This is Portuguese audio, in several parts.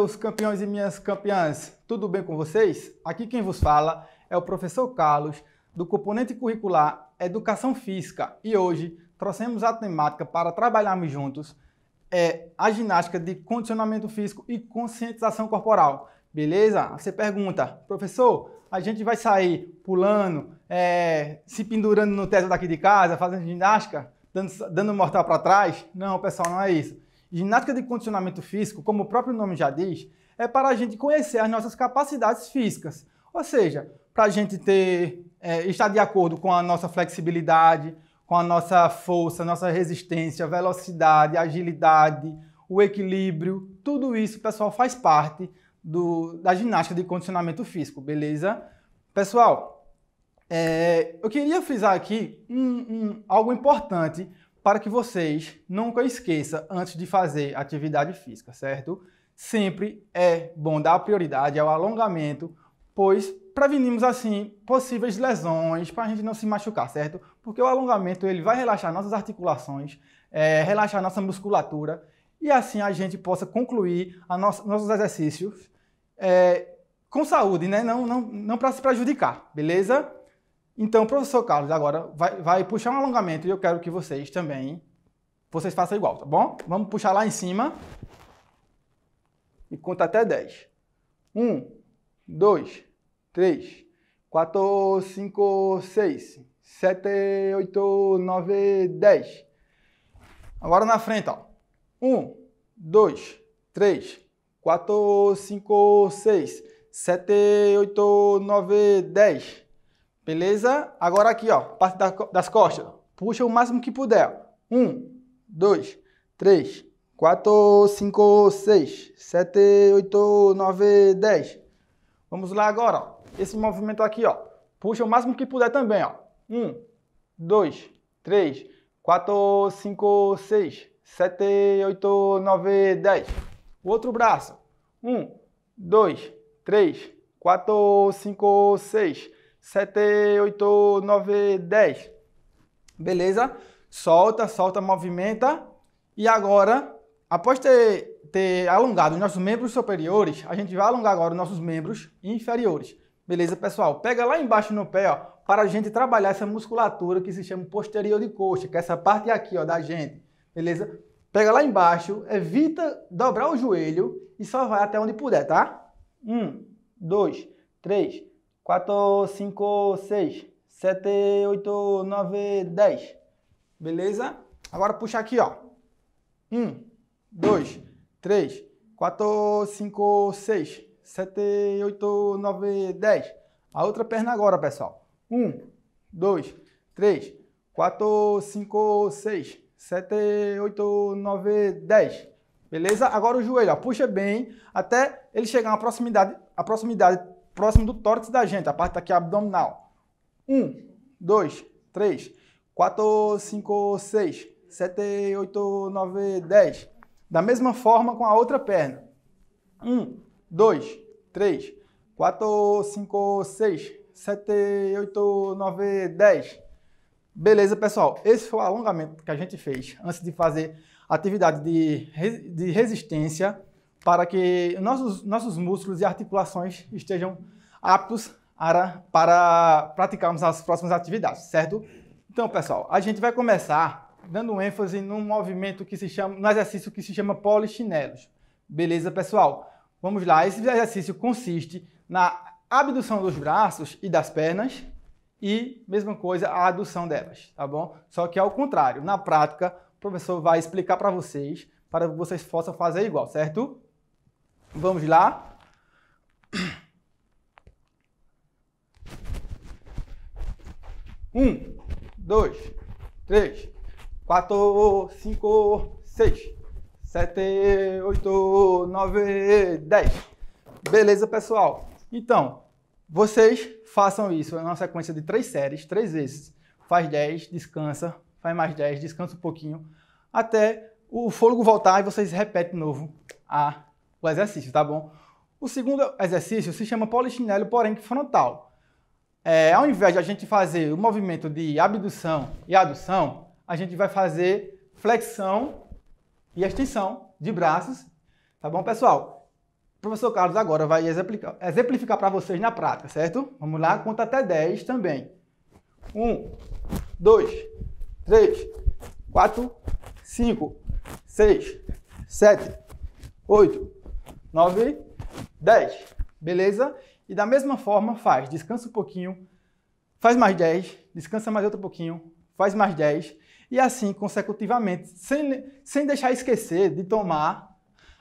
meus campeões e minhas campeãs, tudo bem com vocês? Aqui quem vos fala é o professor Carlos, do componente curricular Educação Física, e hoje trouxemos a temática para trabalharmos juntos é a ginástica de condicionamento físico e conscientização corporal. Beleza? Você pergunta, professor, a gente vai sair pulando, é, se pendurando no teto daqui de casa, fazendo ginástica, dando, dando mortal para trás? Não, pessoal, não é isso Ginástica de condicionamento físico, como o próprio nome já diz, é para a gente conhecer as nossas capacidades físicas, ou seja, para a gente ter, é, estar de acordo com a nossa flexibilidade, com a nossa força, nossa resistência, velocidade, agilidade, o equilíbrio, tudo isso, pessoal, faz parte do, da ginástica de condicionamento físico, beleza? Pessoal, é, eu queria frisar aqui um, um, algo importante para que vocês nunca esqueçam antes de fazer atividade física, certo? Sempre é bom dar prioridade ao alongamento, pois prevenimos assim possíveis lesões para a gente não se machucar, certo? Porque o alongamento ele vai relaxar nossas articulações, é, relaxar nossa musculatura e assim a gente possa concluir nossa, nossos exercícios é, com saúde, né? Não, não, não para se prejudicar, beleza? Então, professor Carlos, agora vai, vai puxar um alongamento e eu quero que vocês também, vocês façam igual, tá bom? Vamos puxar lá em cima e conta até 10. 1, 2, 3, 4, 5, 6, 7, 8, 9, 10. Agora na frente, ó. 1, 2, 3, 4, 5, 6, 7, 8, 9, 10. Beleza? Agora aqui, ó, parte das costas. Puxa o máximo que puder. Um, dois, três, quatro, cinco, seis, sete, oito, nove, dez. Vamos lá agora, ó. Esse movimento aqui, ó. Puxa o máximo que puder também, ó. Um, dois, três, quatro, cinco, seis, sete, oito, nove, dez. O outro braço. Um, dois, três, quatro, cinco, seis. 7, 8, 9, 10. Beleza? Solta, solta, movimenta. E agora, após ter, ter alongado os nossos membros superiores, a gente vai alongar agora os nossos membros inferiores. Beleza, pessoal? Pega lá embaixo no pé, ó, para a gente trabalhar essa musculatura que se chama posterior de coxa, que é essa parte aqui, ó, da gente. Beleza? Pega lá embaixo, evita dobrar o joelho e só vai até onde puder, tá? Um, dois, três, 4, 5, 6, 7, 8, 9, 10. Beleza? Agora puxa aqui, ó. 1, 2, 3, 4, 5, 6, 7, 8, 9, 10. A outra perna agora, pessoal. 1, 2, 3, 4, 5, 6, 7, 8, 9, 10. Beleza? Agora o joelho, ó, puxa bem até ele chegar na proximidade, a proximidade próximo do tórax da gente, a parte aqui abdominal. Um, dois, três, quatro, cinco, seis, sete, oito, nove, dez. Da mesma forma com a outra perna. Um, dois, três, quatro, cinco, seis, sete, oito, nove, dez. Beleza, pessoal? Esse foi o alongamento que a gente fez antes de fazer atividade de, de resistência para que nossos, nossos músculos e articulações estejam aptos para, para praticarmos as próximas atividades, certo? Então, pessoal, a gente vai começar dando ênfase num movimento que se chama, no exercício que se chama polichinelos. Beleza, pessoal? Vamos lá. Esse exercício consiste na abdução dos braços e das pernas e, mesma coisa, a adução delas, tá bom? Só que ao contrário. Na prática, o professor vai explicar para vocês, para que vocês possam fazer igual, certo? Vamos lá. Um, dois, três, quatro, cinco, seis, sete, oito, nove, dez. Beleza, pessoal? Então, vocês façam isso. É uma sequência de três séries, três vezes. Faz dez, descansa, faz mais dez, descansa um pouquinho, até o fôlego voltar e vocês repetem de novo a o exercício, tá bom? O segundo exercício se chama polichinelo, porém frontal. É, ao invés de a gente fazer o movimento de abdução e adução, a gente vai fazer flexão e extensão de braços, tá bom, pessoal? O professor Carlos agora vai exemplificar, exemplificar para vocês na prática, certo? Vamos lá, conta até 10 também. 1, 2, 3, 4, 5, 6, 7, 8, 9, 10. Beleza? E da mesma forma, faz. Descansa um pouquinho, faz mais 10, descansa mais outro pouquinho, faz mais 10. E assim, consecutivamente, sem, sem deixar esquecer de tomar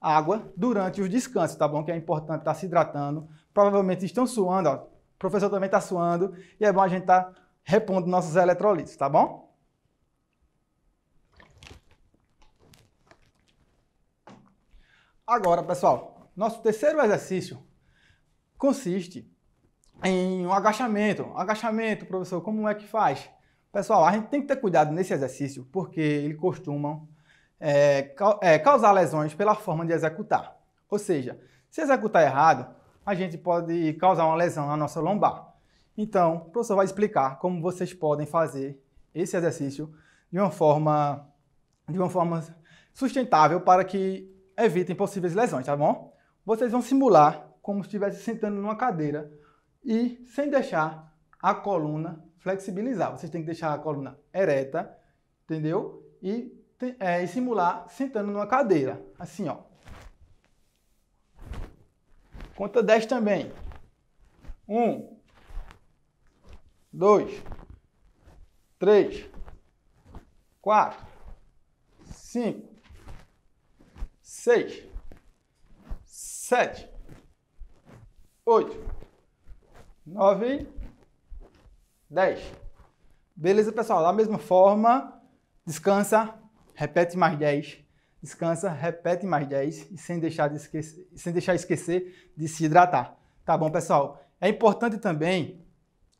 água durante os descansos, tá bom? Que é importante estar tá se hidratando. Provavelmente estão suando, ó. O professor também está suando. E é bom a gente estar tá repondo nossos eletrolitos, tá bom? Agora, pessoal, nosso terceiro exercício consiste em um agachamento. agachamento, professor, como é que faz? Pessoal, a gente tem que ter cuidado nesse exercício porque ele costuma é, é, causar lesões pela forma de executar. Ou seja, se executar errado, a gente pode causar uma lesão na nossa lombar. Então, o professor vai explicar como vocês podem fazer esse exercício de uma forma, de uma forma sustentável para que evitem possíveis lesões, tá bom? Vocês vão simular como se estivesse sentando numa cadeira e sem deixar a coluna flexibilizar. Vocês têm que deixar a coluna ereta, entendeu? E, é, e simular sentando numa cadeira, assim ó. Conta 10 também. 1, 2, 3, 4, 5, seis, sete, oito, nove, dez. Beleza, pessoal? Da mesma forma, descansa, repete mais dez. Descansa, repete mais dez e sem deixar, de esquecer, sem deixar esquecer de se hidratar. Tá bom, pessoal? É importante também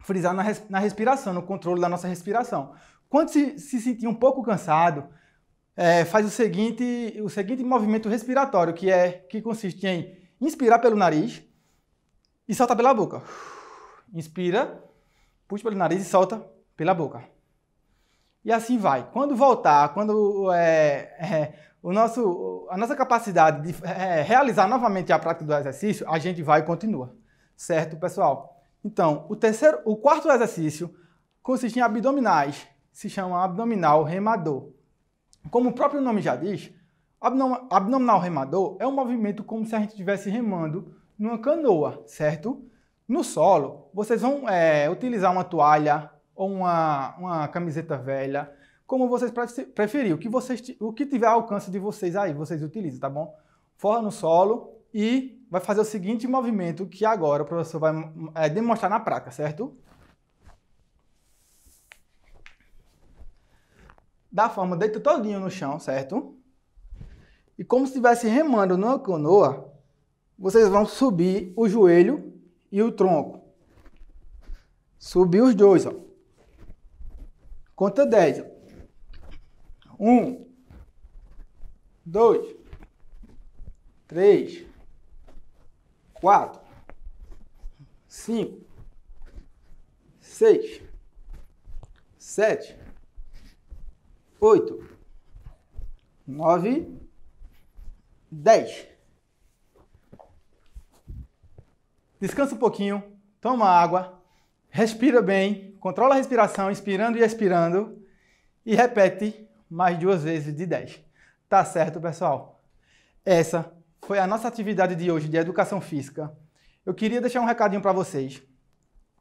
frisar na, res, na respiração, no controle da nossa respiração. Quando se, se sentir um pouco cansado, é, faz o seguinte, o seguinte movimento respiratório, que é que consiste em inspirar pelo nariz e soltar pela boca. Inspira, puxa pelo nariz e solta pela boca. E assim vai. Quando voltar, quando é, é, o nosso, a nossa capacidade de é, realizar novamente a prática do exercício, a gente vai e continua. Certo, pessoal? Então, o terceiro, o quarto exercício consiste em abdominais. Se chama abdominal remador. Como o próprio nome já diz, abdominal remador é um movimento como se a gente estivesse remando numa canoa, certo? No solo, vocês vão é, utilizar uma toalha ou uma, uma camiseta velha, como vocês preferirem. O que, vocês, o que tiver ao alcance de vocês aí, vocês utilizam, tá bom? Forra no solo e vai fazer o seguinte movimento que agora o professor vai é, demonstrar na prática, certo? da forma, deita todinho no chão, certo? E como se estivesse remando numa canoa, vocês vão subir o joelho e o tronco. Subir os dois, ó. Conta 10. Ó. Um, dois, três, quatro, cinco, seis, sete, oito, nove, dez. Descansa um pouquinho, toma água, respira bem, controla a respiração, inspirando e expirando, e repete mais duas vezes de dez. Tá certo, pessoal? Essa foi a nossa atividade de hoje de educação física. Eu queria deixar um recadinho para vocês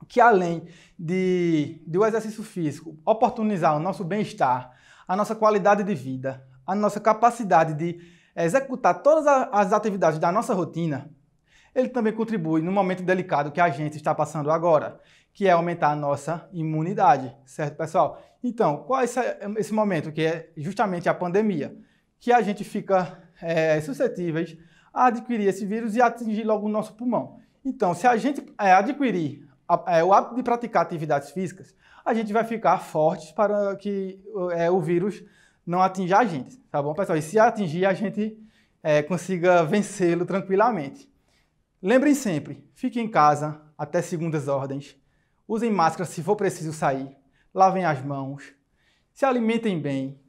que além de, de o exercício físico oportunizar o nosso bem-estar, a nossa qualidade de vida, a nossa capacidade de executar todas as atividades da nossa rotina, ele também contribui no momento delicado que a gente está passando agora, que é aumentar a nossa imunidade, certo, pessoal? Então, qual é esse, momento que é justamente a pandemia, que a gente fica é, suscetíveis a adquirir esse vírus e atingir logo o nosso pulmão. Então, se a gente é, adquirir a, é, o hábito de praticar atividades físicas, a gente vai ficar fortes para que é, o vírus não atinja a gente, tá bom, pessoal? E se atingir, a gente é, consiga vencê-lo tranquilamente. Lembrem sempre, fiquem em casa até segundas ordens, usem máscara se for preciso sair, lavem as mãos, se alimentem bem,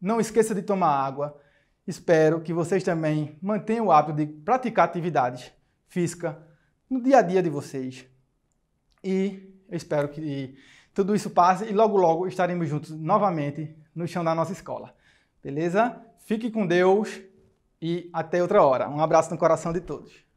não esqueça de tomar água. Espero que vocês também mantenham o hábito de praticar atividades físicas no dia a dia de vocês. E eu espero que tudo isso passe e logo logo estaremos juntos novamente no chão da nossa escola. Beleza? Fique com Deus e até outra hora. Um abraço no coração de todos.